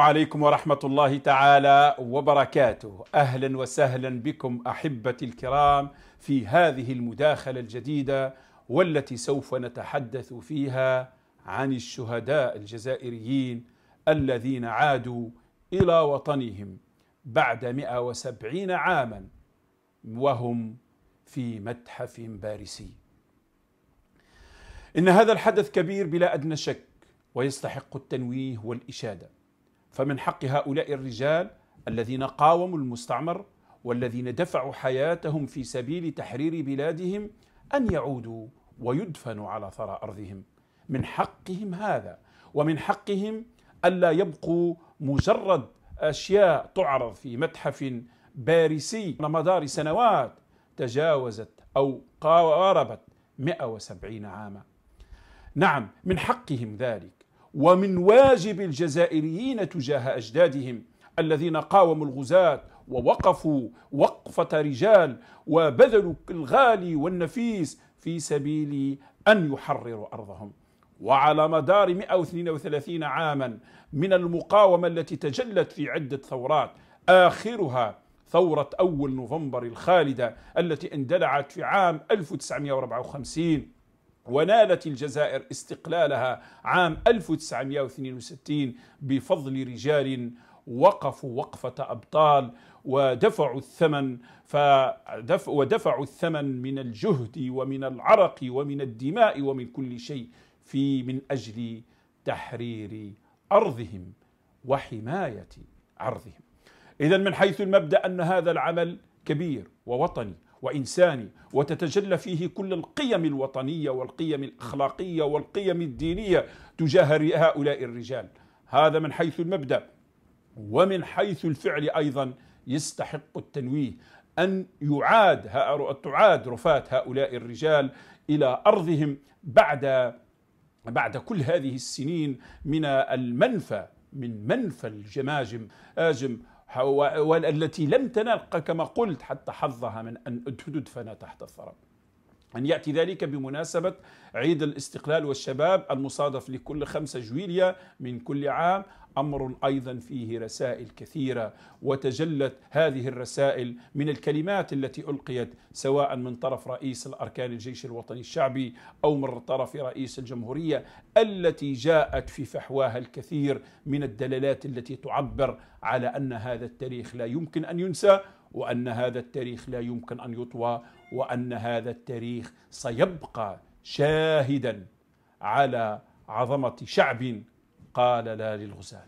عليكم ورحمة الله تعالى وبركاته أهلا وسهلا بكم أحبتي الكرام في هذه المداخلة الجديدة والتي سوف نتحدث فيها عن الشهداء الجزائريين الذين عادوا إلى وطنهم بعد 170 عاما وهم في متحف باريسي إن هذا الحدث كبير بلا أدنى شك ويستحق التنويه والإشادة فمن حق هؤلاء الرجال الذين قاوموا المستعمر والذين دفعوا حياتهم في سبيل تحرير بلادهم ان يعودوا ويدفنوا على ثرى ارضهم من حقهم هذا ومن حقهم الا يبقوا مجرد اشياء تعرض في متحف باريسي على مدار سنوات تجاوزت او قاربت 170 عاما نعم من حقهم ذلك ومن واجب الجزائريين تجاه أجدادهم الذين قاوموا الغزاة ووقفوا وقفة رجال وبذلوا الغالي والنفيس في سبيل أن يحرروا أرضهم وعلى مدار 132 عاما من المقاومة التي تجلت في عدة ثورات آخرها ثورة أول نوفمبر الخالدة التي اندلعت في عام 1954 ونالت الجزائر استقلالها عام 1962 بفضل رجال وقفوا وقفة أبطال ودفعوا الثمن فدف ودفعوا الثمن من الجهد ومن العرق ومن الدماء ومن كل شيء في من أجل تحرير أرضهم وحماية عرضهم إذا من حيث المبدأ أن هذا العمل كبير ووطني وإنساني وتتجلى فيه كل القيم الوطنية والقيم الأخلاقية والقيم الدينية تجاه هؤلاء الرجال هذا من حيث المبدأ ومن حيث الفعل أيضا يستحق التنويه أن يعاد تعاد رفاة هؤلاء الرجال إلى أرضهم بعد بعد كل هذه السنين من المنفى من منفى الجماجم آجم والتي لم تنل كما قلت حتى حظها من أن تدفن تحت الثرى أن يأتي ذلك بمناسبة عيد الاستقلال والشباب المصادف لكل خمسة جويلية من كل عام أمر أيضا فيه رسائل كثيرة وتجلت هذه الرسائل من الكلمات التي ألقيت سواء من طرف رئيس الأركان الجيش الوطني الشعبي أو من طرف رئيس الجمهورية التي جاءت في فحواها الكثير من الدلالات التي تعبر على أن هذا التاريخ لا يمكن أن ينسى وأن هذا التاريخ لا يمكن أن يطوى وأن هذا التاريخ سيبقى شاهدا على عظمة شعب قال لا للغزاة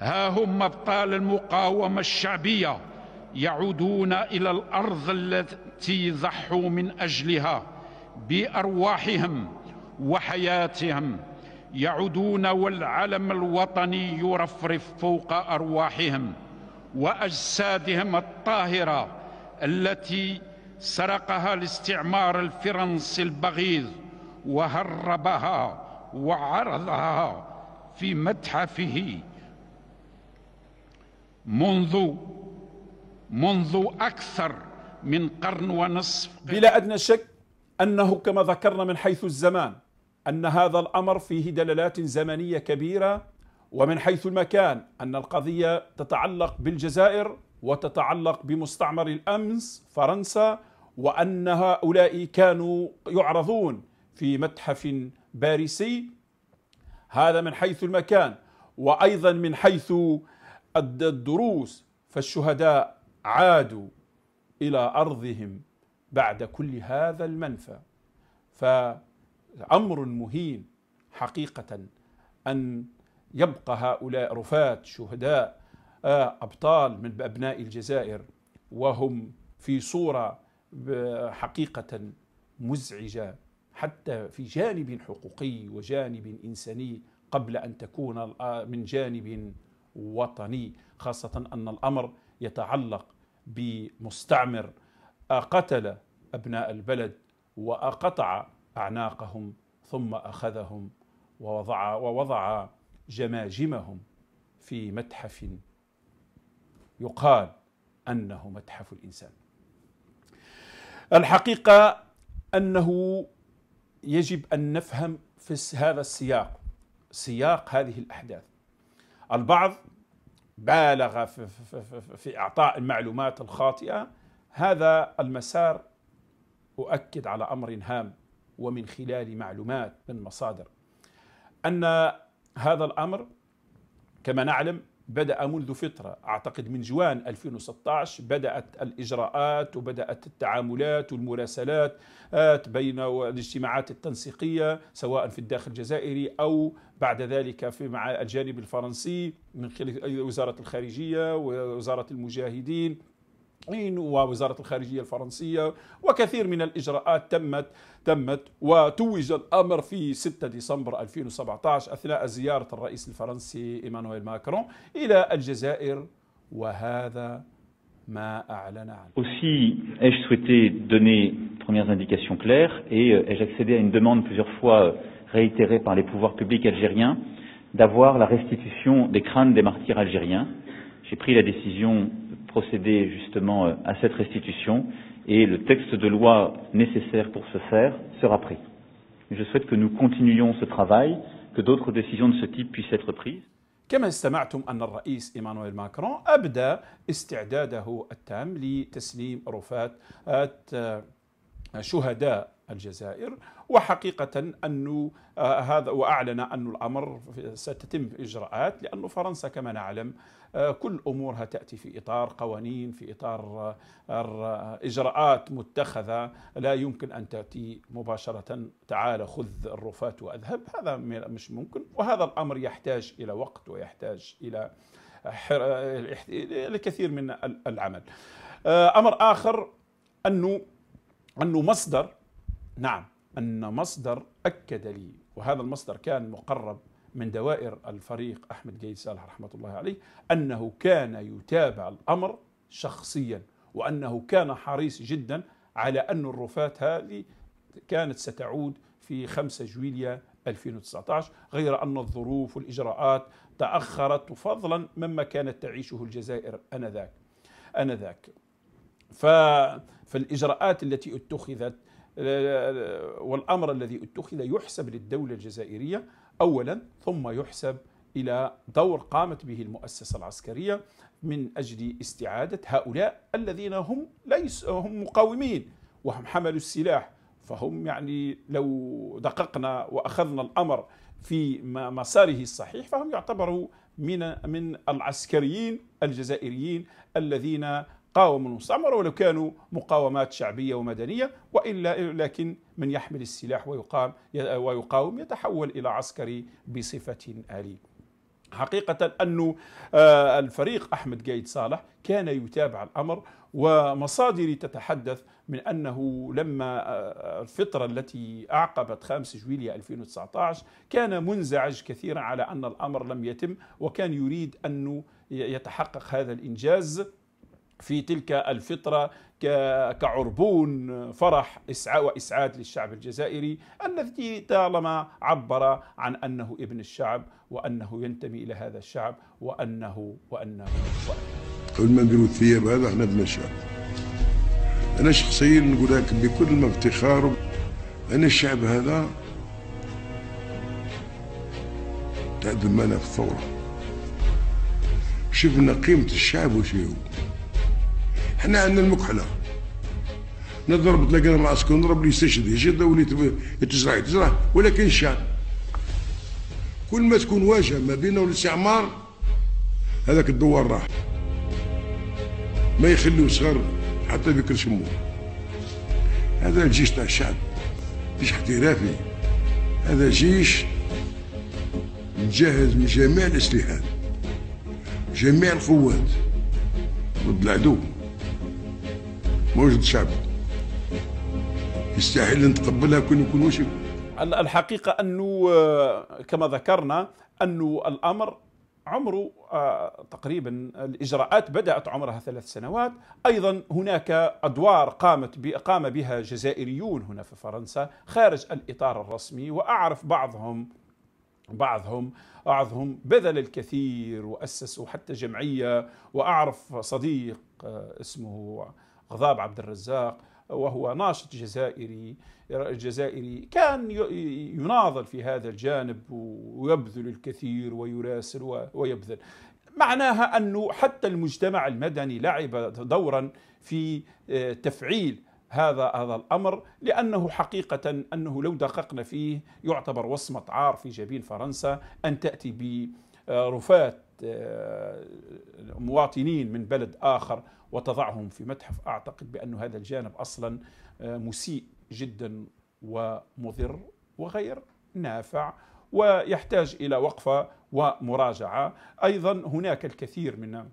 ها هم أبطال المقاومة الشعبية يعودون إلى الأرض التي ضحوا من أجلها بأرواحهم وحياتهم يعودون والعلم الوطني يرفرف فوق أرواحهم وأجسادهم الطاهرة التي سرقها الاستعمار الفرنسي البغيض وهربها وعرضها في متحفه منذ منذ أكثر من قرن ونصف بلا أدنى شك أنه كما ذكرنا من حيث الزمان أن هذا الأمر فيه دلالات زمنية كبيرة ومن حيث المكان أن القضية تتعلق بالجزائر وتتعلق بمستعمر الأمس فرنسا وأن هؤلاء كانوا يعرضون في متحف باريسي هذا من حيث المكان وأيضا من حيث الدروس فالشهداء عادوا إلى أرضهم بعد كل هذا المنفى فأمر مهين حقيقة أن يبقى هؤلاء رفاة شهداء آه، أبطال من أبناء الجزائر وهم في صورة آه، حقيقة مزعجة حتى في جانب حقوقي وجانب إنساني قبل أن تكون آه، من جانب وطني خاصة أن الأمر يتعلق بمستعمر قتل ابناء البلد وقطع اعناقهم ثم اخذهم ووضع ووضع جماجمهم في متحف يقال انه متحف الانسان. الحقيقه انه يجب ان نفهم في هذا السياق سياق هذه الاحداث. البعض بالغ في, في, في اعطاء المعلومات الخاطئه هذا المسار اؤكد على امر هام ومن خلال معلومات من مصادر ان هذا الامر كما نعلم بدأ منذ فترة أعتقد من جوان 2016 بدأت الإجراءات وبدأت التعاملات والمراسلات بين الاجتماعات التنسيقية سواء في الداخل الجزائري أو بعد ذلك في مع الجانب الفرنسي من خلال وزارة الخارجية ووزارة المجاهدين فلسطين ووزارة الخارجية الفرنسية وكثير من الإجراءات تمت تمت وتوج الأمر في 6 ديسمبر 2017 أثناء زيارة الرئيس الفرنسي إيمانويل ماكرون إلى الجزائر وهذا Aussi, ai-je souhaité donner premières indications claires et euh, ai-je accédé à une demande plusieurs fois euh, réitérée par les pouvoirs publics algériens d'avoir la restitution des crânes des martyrs algériens. J'ai pris la décision procéder justement euh, à cette restitution et le texte de loi nécessaire pour ce faire sera pris. Je souhaite que nous continuions ce travail, que d'autres décisions de ce type puissent être prises. الجزائر وحقيقة أنه آه، هذا وأعلن أن الأمر ستتم إجراءات لأن فرنسا كما نعلم آه، كل أمورها تأتي في إطار قوانين في إطار آه، إجراءات متخذة لا يمكن أن تأتي مباشرة تعال خذ الرفات وأذهب هذا مش ممكن وهذا الأمر يحتاج إلى وقت ويحتاج إلى الكثير من العمل أمر آخر أنه أنه مصدر نعم أن مصدر أكد لي وهذا المصدر كان مقرب من دوائر الفريق أحمد جيد سالح رحمة الله عليه أنه كان يتابع الأمر شخصيا وأنه كان حريص جدا على أن الرفات هذه كانت ستعود في 5 جويليا 2019 غير أن الظروف والإجراءات تأخرت فضلا مما كانت تعيشه الجزائر أنذاك أنذاك فالإجراءات التي اتخذت والأمر الذي اتخذ يحسب للدولة الجزائرية أولا ثم يحسب إلى دور قامت به المؤسسة العسكرية من أجل استعادة هؤلاء الذين هم ليس هم مقاومين وهم حملوا السلاح فهم يعني لو دققنا وأخذنا الأمر في مساره الصحيح فهم يعتبروا من من العسكريين الجزائريين الذين قاوموا المستعمرة ولو كانوا مقاومات شعبية ومدنية وإلا لكن من يحمل السلاح ويقام ويقاوم يتحول إلى عسكري بصفة آلية حقيقة أن آه، الفريق أحمد قايد صالح كان يتابع الأمر ومصادري تتحدث من أنه لما آه، الفترة التي أعقبت 5 جويلية 2019 كان منزعج كثيرا على أن الأمر لم يتم وكان يريد أن يتحقق هذا الإنجاز في تلك الفترة كعربون فرح وإسعاد للشعب الجزائري الذي طالما عبر عن أنه ابن الشعب وأنه ينتمي إلى هذا الشعب وأنه وأنه وأنه قبل ما نديروا الثياب هذا احنا ابن الشعب أنا شخصيا نقول لك بكل ما افتخار أن الشعب هذا تأذن معنا في الثورة شفنا قيمة الشعب وش هو حنا عندنا المكحله نضرب تلاقي راسك ونضرب نضرب اللي يستشهد يشد واللي يتزرع ولكن الشعب كل ما تكون واجهه ما بينه والاستعمار هذاك الدوار راح ما يخليو صغر حتى بكر شموه هذا الجيش تاع الشعب جيش احترافي هذا جيش مجهز من جميع الاسلحه جميع القوات ضد العدو موجة شعبي يستحيل نتقبلها كون يكون وش الحقيقة أنه آه، كما ذكرنا أنه الأمر عمره آه، تقريبا الإجراءات بدأت عمرها ثلاث سنوات أيضا هناك أدوار قامت قام بها جزائريون هنا في فرنسا خارج الإطار الرسمي وأعرف بعضهم بعضهم بعضهم بذل الكثير وأسسوا حتى جمعية وأعرف صديق آه، اسمه غضاب عبد الرزاق وهو ناشط جزائري الجزائري كان يناضل في هذا الجانب ويبذل الكثير ويراسل ويبذل معناها أنه حتى المجتمع المدني لعب دورا في آه، تفعيل هذا هذا الامر لانه حقيقه انه لو دققنا فيه يعتبر وصمه عار في جبين فرنسا ان تاتي برفات آه، مواطنين من بلد آخر وتضعهم في متحف أعتقد بأن هذا الجانب أصلا آه، مسيء جدا ومضر وغير نافع ويحتاج إلى وقفة ومراجعة أيضا هناك الكثير من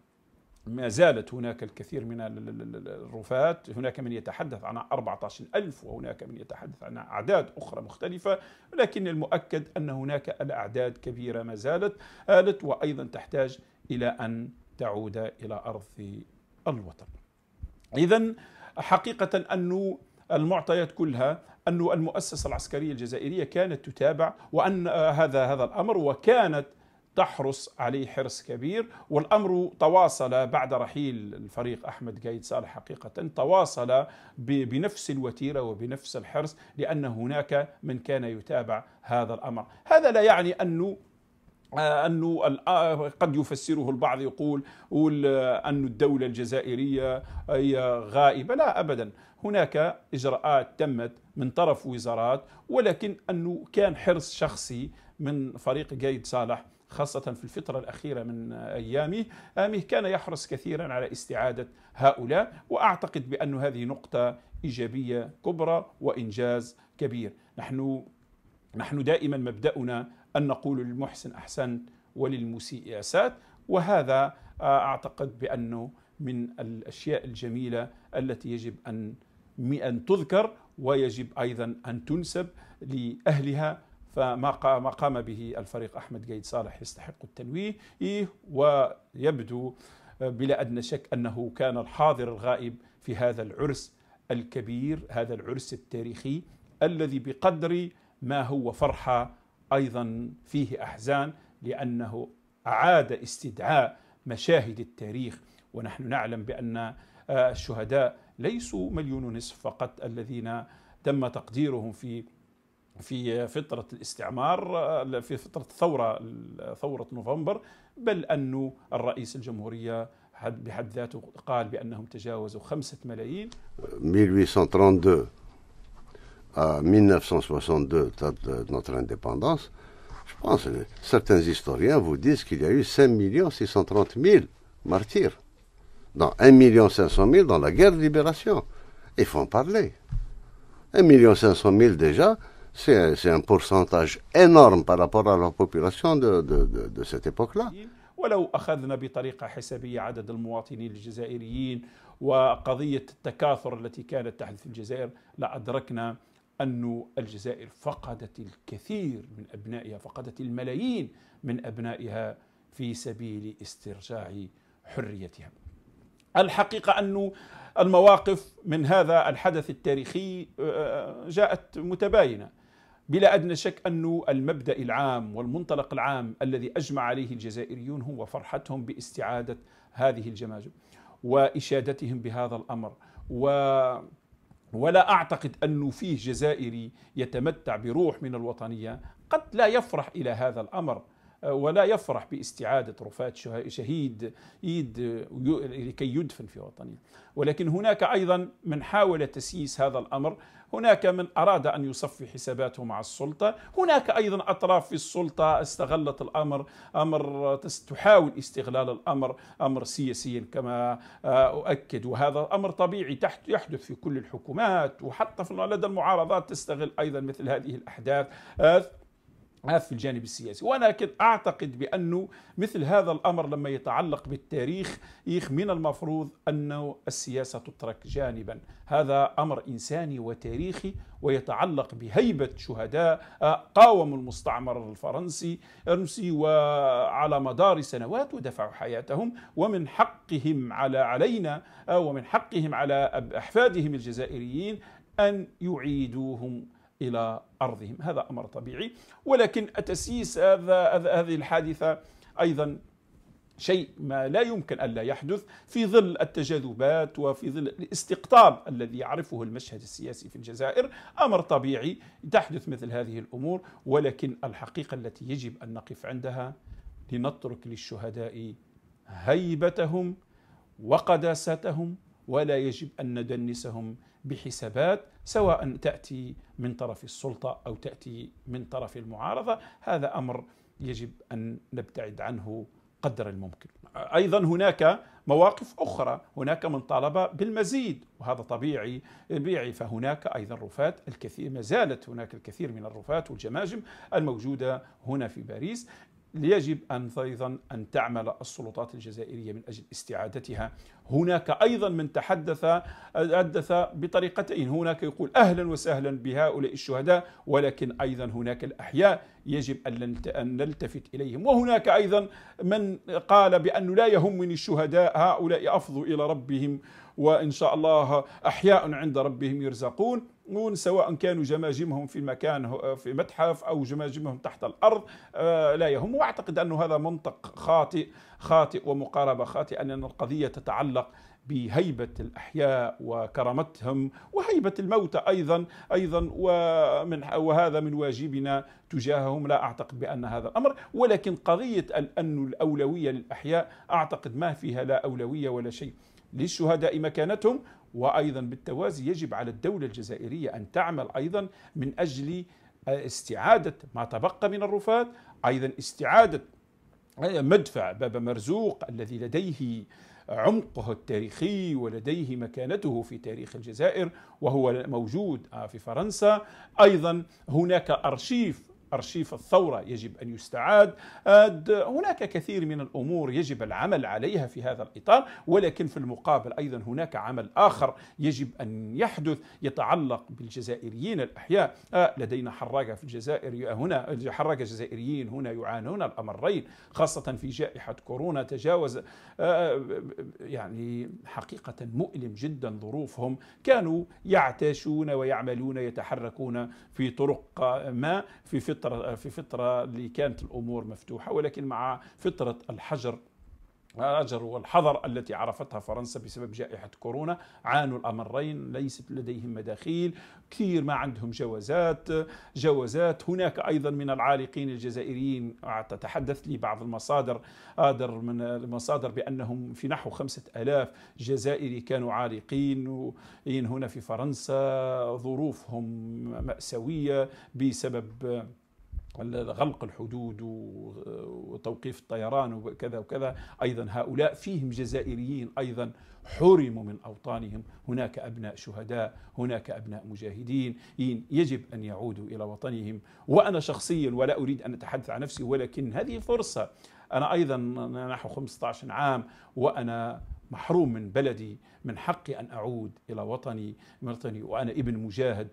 ما زالت هناك الكثير من الرفات هناك من يتحدث عن 14 ألف وهناك من يتحدث عن أعداد أخرى مختلفة لكن المؤكد أن هناك الأعداد كبيرة ما زالت آلت وأيضا تحتاج إلى أن تعود إلى أرض الوطن إذا حقيقة أن المعطيات كلها أن المؤسسة العسكرية الجزائرية كانت تتابع وأن هذا هذا الأمر وكانت تحرص عليه حرص كبير والأمر تواصل بعد رحيل الفريق أحمد قايد صالح حقيقة تواصل بنفس الوتيرة وبنفس الحرص لأن هناك من كان يتابع هذا الأمر هذا لا يعني أنه آه، أنه آه، قد يفسره البعض يقول آه، أن الدولة الجزائرية هي غائبة لا أبدا هناك إجراءات تمت من طرف وزارات ولكن أنه كان حرص شخصي من فريق قايد صالح خاصة في الفترة الأخيرة من أيامه آمه كان يحرص كثيرا على استعادة هؤلاء وأعتقد بأن هذه نقطة إيجابية كبرى وإنجاز كبير نحن نحن دائما مبدأنا أن نقول للمحسن أحسن وللمسيء أسات وهذا آه، أعتقد بأنه من الأشياء الجميلة التي يجب أن أن تذكر ويجب أيضا أن تنسب لأهلها فما ما قام به الفريق أحمد قيد صالح يستحق التنويه ويبدو بلا أدنى شك أنه كان الحاضر الغائب في هذا العرس الكبير هذا العرس التاريخي الذي بقدر ما هو فرحة أيضا فيه أحزان لأنه أعاد استدعاء مشاهد التاريخ ونحن نعلم بأن آه، الشهداء ليسوا مليون ونصف فقط الذين تم تقديرهم في في فترة الاستعمار في فترة ثورة ثورة نوفمبر بل أن الرئيس الجمهورية بحد ذاته قال بأنهم تجاوزوا خمسة ملايين 1832 à 1962, date de notre indépendance, je pense que certains historiens vous disent qu'il y a eu 5 630 000 martyrs, dans 1 500 000 dans la guerre de libération. Il faut en parler. 1 500 000 déjà, c'est un pourcentage énorme par rapport à la population de, de, de, de cette époque-là. ولو أخذنا بطريقة حسابية عدد المواطنين الجزائريين وقضية التكاثر التي كانت تحدث في الجزائر لأدركنا أن الجزائر فقدت الكثير من أبنائها فقدت الملايين من أبنائها في سبيل استرجاع حريتها الحقيقة أن المواقف من هذا الحدث التاريخي آه، آه، جاءت متباينة بلا أدنى شك أن المبدأ العام والمنطلق العام الذي أجمع عليه الجزائريون هو فرحتهم باستعادة هذه الجماجم وإشادتهم بهذا الأمر و ولا أعتقد أنه فيه جزائري يتمتع بروح من الوطنية قد لا يفرح إلى هذا الأمر آه، ولا يفرح باستعادة رفاة شهيد إيد لكي يدفن في وطنه ولكن هناك أيضا من حاول تسييس هذا الأمر هناك من أراد أن يصفي حساباته مع السلطة هناك أيضا أطراف في السلطة استغلت الأمر أمر تحاول استغلال الأمر أمر سياسيا كما آه، أؤكد وهذا أمر طبيعي تحت يحدث في كل الحكومات وحتى لدى المعارضات تستغل أيضا مثل هذه الأحداث آه، آه، في الجانب السياسي وأنا أعتقد بأنه مثل هذا الأمر لما يتعلق بالتاريخ من المفروض أن السياسة تترك جانبا هذا أمر إنساني وتاريخي ويتعلق بهيبة شهداء آه، قاوموا المستعمر الفرنسي الروسي وعلى مدار سنوات ودفعوا حياتهم ومن حقهم على علينا آه، ومن حقهم على أحفادهم الجزائريين أن يعيدوهم الى ارضهم هذا امر طبيعي ولكن تسييس هذه الحادثه ايضا شيء ما لا يمكن الا يحدث في ظل التجاذبات وفي ظل الاستقطاب الذي يعرفه المشهد السياسي في الجزائر امر طبيعي تحدث مثل هذه الامور ولكن الحقيقه التي يجب ان نقف عندها لنترك للشهداء هيبتهم وقداستهم ولا يجب ان ندنسهم بحسابات سواء تاتي من طرف السلطه او تاتي من طرف المعارضه هذا امر يجب ان نبتعد عنه قدر الممكن. ايضا هناك مواقف اخرى، هناك من طالب بالمزيد وهذا طبيعي طبيعي فهناك ايضا رفات الكثير ما زالت هناك الكثير من الرفات والجماجم الموجوده هنا في باريس يجب أن أيضا أن تعمل السلطات الجزائرية من أجل استعادتها هناك أيضا من تحدث حدث بطريقتين هناك يقول أهلا وسهلا بهؤلاء الشهداء ولكن أيضا هناك الأحياء يجب أن نلتفت إليهم وهناك أيضا من قال بأنه لا يهمني الشهداء هؤلاء أفضوا إلى ربهم وإن شاء الله أحياء عند ربهم يرزقون سواء كانوا جماجمهم في مكان في متحف او جماجمهم تحت الارض آه، لا يهم واعتقد انه هذا منطق خاطئ خاطئ ومقاربه خاطئه لان القضيه تتعلق بهيبة الأحياء وكرامتهم وهيبة الموتى أيضا أيضا ومن وهذا من واجبنا تجاههم لا أعتقد بأن هذا الأمر ولكن قضية أن الأولوية للأحياء أعتقد ما فيها لا أولوية ولا شيء للشهداء مكانتهم وأيضا بالتوازي يجب على الدولة الجزائرية أن تعمل أيضا من أجل آه، استعادة ما تبقى من الرفات أيضا استعادة آه، مدفع باب مرزوق الذي لديه عمقه التاريخي ولديه مكانته في تاريخ الجزائر وهو موجود آه، في فرنسا ايضا هناك ارشيف أرشيف الثورة يجب أن يستعاد آه، هناك كثير من الأمور يجب العمل عليها في هذا الإطار ولكن في المقابل أيضا هناك عمل آخر يجب أن يحدث يتعلق بالجزائريين الأحياء آه، لدينا حراقة في الجزائر آه، هنا حراقة جزائريين هنا يعانون الأمرين خاصة في جائحة كورونا تجاوز يعني حقيقة مؤلم جدا ظروفهم كانوا يعتاشون ويعملون يتحركون في طرق ما في فترة آه، في فترة اللي كانت الأمور مفتوحة ولكن مع فترة الحجر الحجر والحظر التي عرفتها فرنسا بسبب جائحة كورونا عانوا الأمرين ليست لديهم مداخيل كثير ما عندهم جوازات جوازات هناك أيضا من العالقين الجزائريين آه، تتحدث لي بعض المصادر آدر من المصادر بأنهم في نحو خمسة ألاف جزائري كانوا عالقين هنا في فرنسا ظروفهم مأساوية بسبب غلق الحدود وتوقيف الطيران وكذا وكذا أيضا هؤلاء فيهم جزائريين أيضا حرموا من أوطانهم هناك أبناء شهداء هناك أبناء مجاهدين يجب أن يعودوا إلى وطنهم وأنا شخصيا ولا أريد أن أتحدث عن نفسي ولكن هذه فرصة أنا أيضا نحو 15 عام وأنا محروم من بلدي من حقي أن أعود إلى وطني وطني وأنا ابن مجاهد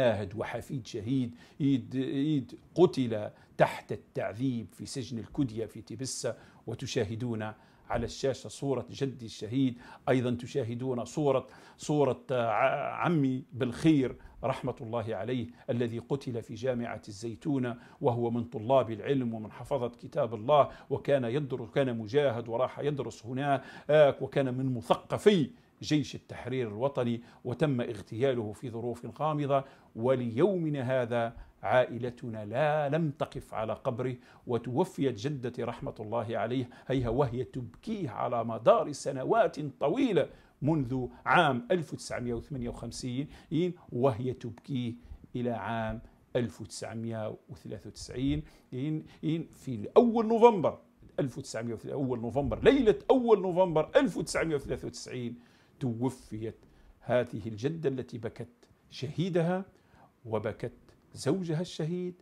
عاهد وحفيد شهيد إيد, إيد قتل تحت التعذيب في سجن الكدية في تبسة وتشاهدون على الشاشة صورة جدي الشهيد أيضا تشاهدون صورة صورة عمي بالخير رحمة الله عليه الذي قتل في جامعة الزيتونة وهو من طلاب العلم ومن حفظة كتاب الله وكان يدرس كان مجاهد وراح يدرس هناك آه، وكان من مثقفي جيش التحرير الوطني وتم اغتياله في ظروف غامضة وليومنا هذا عائلتنا لا لم تقف على قبره وتوفيت جدتي رحمة الله عليه هيها وهي تبكيه على مدار سنوات طويلة منذ عام 1958 وهي تبكيه إلى عام 1993 في أول نوفمبر 1900 أول نوفمبر ليلة أول نوفمبر 1993 توفيت هذه الجدة التي بكت شهيدها وبكت زوجها الشهيد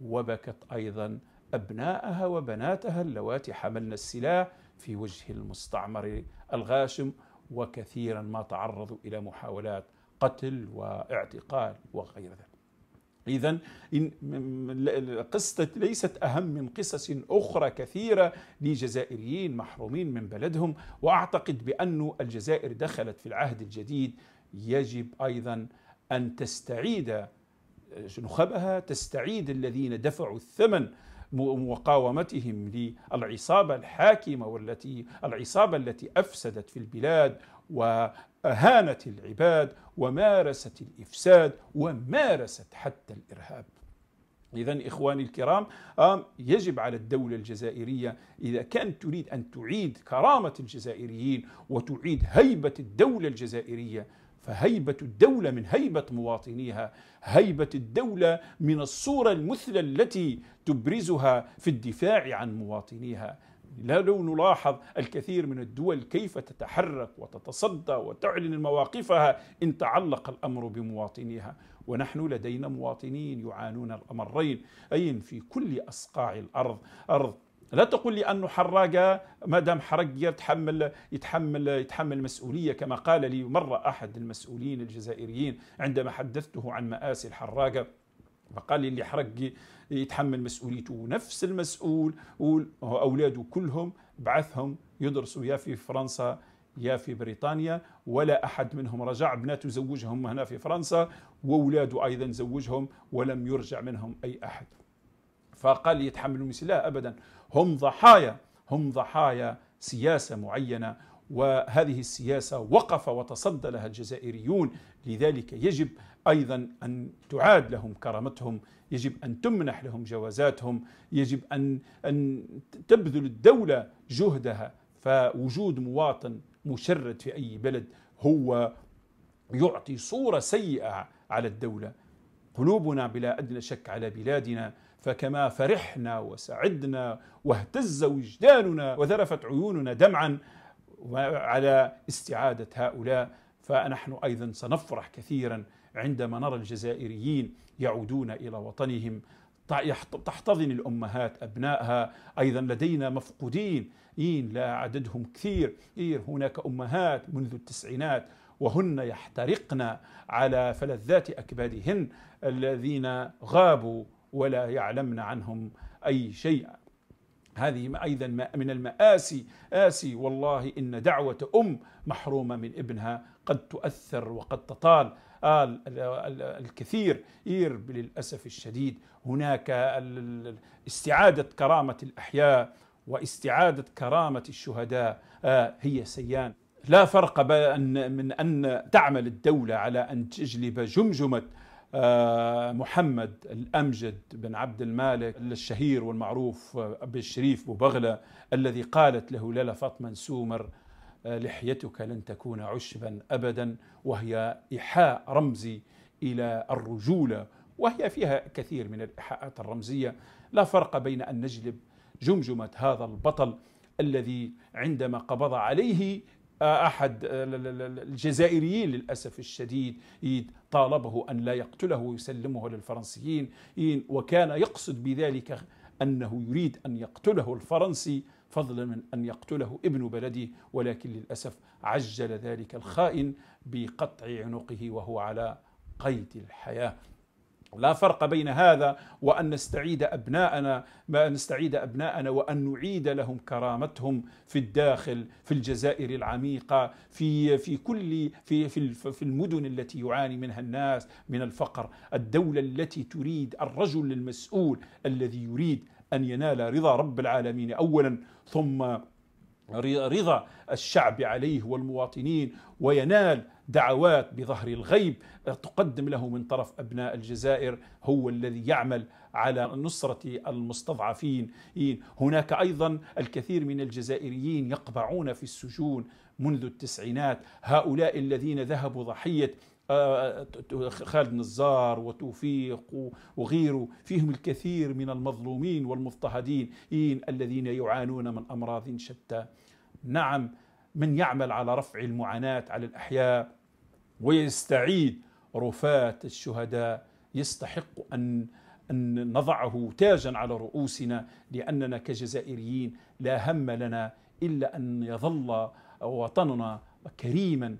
وبكت أيضا أبناءها وبناتها اللواتي حملن السلاح في وجه المستعمر الغاشم وكثيرا ما تعرضوا إلى محاولات قتل واعتقال وغير ذلك إذا قصة ليست أهم من قصص أخرى كثيرة لجزائريين محرومين من بلدهم وأعتقد بأن الجزائر دخلت في العهد الجديد يجب أيضا أن تستعيد نخبها تستعيد الذين دفعوا الثمن مقاومتهم للعصابة الحاكمة والتي العصابة التي أفسدت في البلاد وأهانت العباد ومارست الإفساد ومارست حتى الإرهاب إذا إخواني الكرام يجب على الدولة الجزائرية إذا كانت تريد أن تعيد كرامة الجزائريين وتعيد هيبة الدولة الجزائرية فهيبة الدولة من هيبة مواطنيها هيبة الدولة من الصورة المثلى التي تبرزها في الدفاع عن مواطنيها لا لو نلاحظ الكثير من الدول كيف تتحرك وتتصدى وتعلن مواقفها إن تعلق الأمر بمواطنيها ونحن لدينا مواطنين يعانون الأمرين أي في كل أصقاع الأرض أرض لا تقول لي أنه حراقة ما دام حرق يتحمل يتحمل يتحمل مسؤولية كما قال لي مرة أحد المسؤولين الجزائريين عندما حدثته عن مآسي الحراقة بقى لي اللي حرق يتحمل مسؤوليته ونفس المسؤول واولاده كلهم بعثهم يدرسوا يا في فرنسا يا في بريطانيا ولا احد منهم رجع بناته زوجهم هنا في فرنسا واولاده ايضا زوجهم ولم يرجع منهم اي احد فقال يتحملوا مثل لا ابدا هم ضحايا هم ضحايا سياسه معينه وهذه السياسه وقف وتصدى لها الجزائريون لذلك يجب ايضا ان تعاد لهم كرامتهم يجب ان تمنح لهم جوازاتهم يجب ان ان تبذل الدوله جهدها فوجود مواطن مشرد في اي بلد هو يعطي صوره سيئه على الدوله قلوبنا بلا ادنى شك على بلادنا فكما فرحنا وسعدنا واهتز وجداننا وذرفت عيوننا دمعا على استعاده هؤلاء فنحن ايضا سنفرح كثيرا عندما نرى الجزائريين يعودون الى وطنهم تحتضن الامهات ابنائها ايضا لدينا مفقودين لا عددهم كثير إيه، هناك امهات منذ التسعينات وهن يحترقن على فلذات اكبادهن الذين غابوا ولا يعلمن عنهم اي شيء هذه أيضا من المآسي آسي والله إن دعوة أم محرومة من ابنها قد تؤثر وقد تطال آه، الكثير إير للأسف الشديد هناك استعادة كرامة الأحياء واستعادة كرامة الشهداء آه، هي سيان لا فرق من أن تعمل الدولة على أن تجلب جمجمة آه، محمد الأمجد بن عبد المالك الشهير والمعروف بالشريف بغلة الذي قالت له لالا فاطمة سومر آه، لحيتك لن تكون عشبا ابدا وهي ايحاء رمزي الى الرجوله وهي فيها كثير من الايحاءات الرمزيه لا فرق بين ان نجلب جمجمه هذا البطل الذي عندما قبض عليه آه، احد آه، الجزائريين للاسف الشديد طالبه ان لا يقتله ويسلمه للفرنسيين وكان يقصد بذلك انه يريد ان يقتله الفرنسي فضلا من أن يقتله ابن بلده ولكن للأسف عجل ذلك الخائن بقطع عنقه وهو على قيد الحياة لا فرق بين هذا وأن نستعيد أبناءنا ما نستعيد أبناءنا وأن نعيد لهم كرامتهم في الداخل في الجزائر العميقة في في كل في في في المدن التي يعاني منها الناس من الفقر، الدولة التي تريد الرجل المسؤول الذي يريد أن ينال رضا رب العالمين أولا ثم رضا الشعب عليه والمواطنين وينال دعوات بظهر الغيب تقدم له من طرف ابناء الجزائر هو الذي يعمل على نصرة المستضعفين هناك أيضا الكثير من الجزائريين يقبعون في السجون منذ التسعينات هؤلاء الذين ذهبوا ضحية آه، آه، آه، خالد نزار وتوفيق وغيره فيهم الكثير من المظلومين والمضطهدين الذين يعانون من أمراض شتى نعم من يعمل على رفع المعاناة على الأحياء ويستعيد رفاة الشهداء يستحق أن أن نضعه تاجا على رؤوسنا لأننا كجزائريين لا هم لنا إلا أن يظل وطننا كريما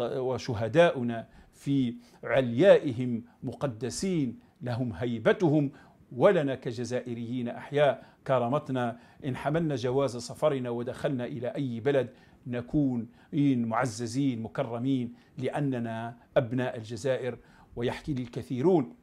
وشهداؤنا في عليائهم مقدسين لهم هيبتهم ولنا كجزائريين أحياء كرامتنا إن حملنا جواز سفرنا ودخلنا إلى أي بلد نكون معززين مكرمين لأننا أبناء الجزائر ويحكي لي الكثيرون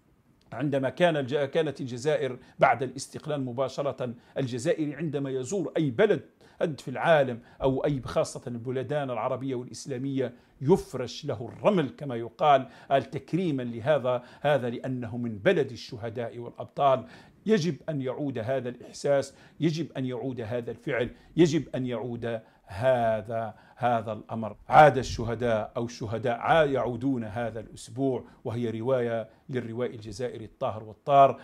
عندما كان كانت الجزائر بعد الاستقلال مباشرة الجزائري عندما يزور أي بلد قد في العالم أو أي خاصة البلدان العربية والإسلامية يفرش له الرمل كما يقال قال تكريما لهذا هذا لأنه من بلد الشهداء والأبطال يجب أن يعود هذا الإحساس يجب أن يعود هذا الفعل يجب أن يعود هذا هذا الامر عاد الشهداء او الشهداء يعودون هذا الاسبوع وهي روايه للروائي الجزائري الطاهر والطار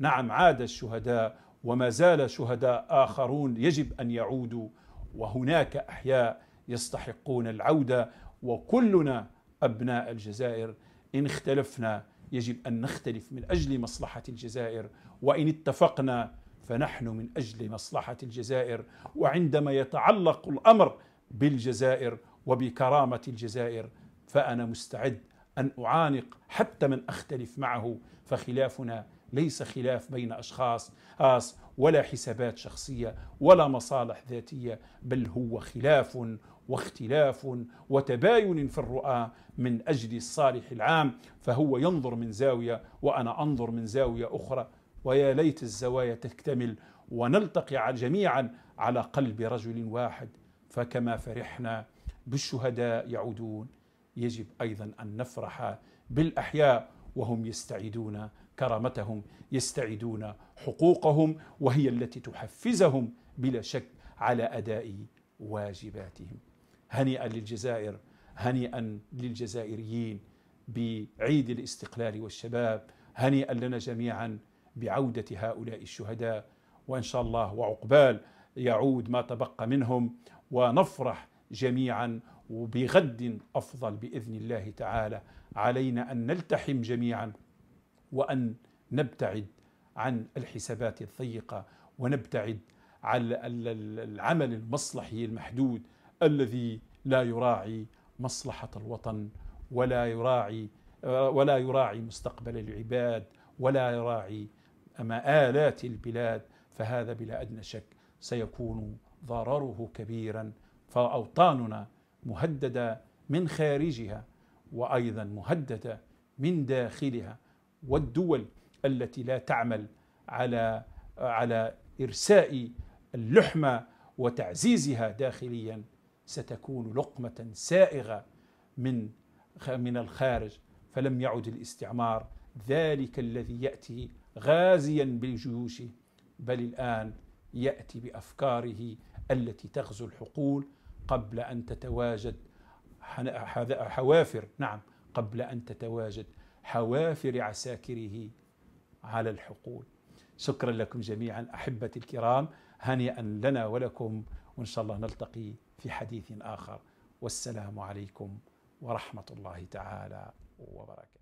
نعم عاد الشهداء وما زال شهداء اخرون يجب ان يعودوا وهناك احياء يستحقون العوده وكلنا ابناء الجزائر ان اختلفنا يجب ان نختلف من اجل مصلحه الجزائر وان اتفقنا فنحن من اجل مصلحه الجزائر وعندما يتعلق الامر بالجزائر وبكرامه الجزائر فانا مستعد ان اعانق حتى من اختلف معه فخلافنا ليس خلاف بين أشخاص ولا حسابات شخصية ولا مصالح ذاتية بل هو خلاف واختلاف وتباين في الرؤى من أجل الصالح العام فهو ينظر من زاوية وأنا أنظر من زاوية أخرى ويا ليت الزوايا تكتمل ونلتقي جميعا على قلب رجل واحد فكما فرحنا بالشهداء يعودون يجب ايضا ان نفرح بالاحياء وهم يستعيدون كرامتهم يستعيدون حقوقهم وهي التي تحفزهم بلا شك على اداء واجباتهم هنيئا للجزائر هنيئا للجزائريين بعيد الاستقلال والشباب هنيئا لنا جميعا بعوده هؤلاء الشهداء وان شاء الله وعقبال يعود ما تبقى منهم ونفرح جميعا وبغد افضل باذن الله تعالى علينا أن نلتحم جميعا وأن نبتعد عن الحسابات الضيقة ونبتعد عن العمل المصلحي المحدود الذي لا يراعي مصلحة الوطن ولا يراعي ولا يراعي مستقبل العباد ولا يراعي مآلات البلاد فهذا بلا أدنى شك سيكون ضرره كبيرا فأوطاننا مهددة من خارجها وايضا مهدده من داخلها والدول التي لا تعمل على على ارساء اللحمه وتعزيزها داخليا ستكون لقمه سائغه من من الخارج فلم يعد الاستعمار ذلك الذي ياتي غازيا بالجيوش بل الان ياتي بافكاره التي تغزو الحقول قبل ان تتواجد حوافر نعم قبل أن تتواجد حوافر عساكره على الحقول شكرا لكم جميعا أحبتي الكرام هنيئا لنا ولكم وإن شاء الله نلتقي في حديث آخر والسلام عليكم ورحمة الله تعالى وبركاته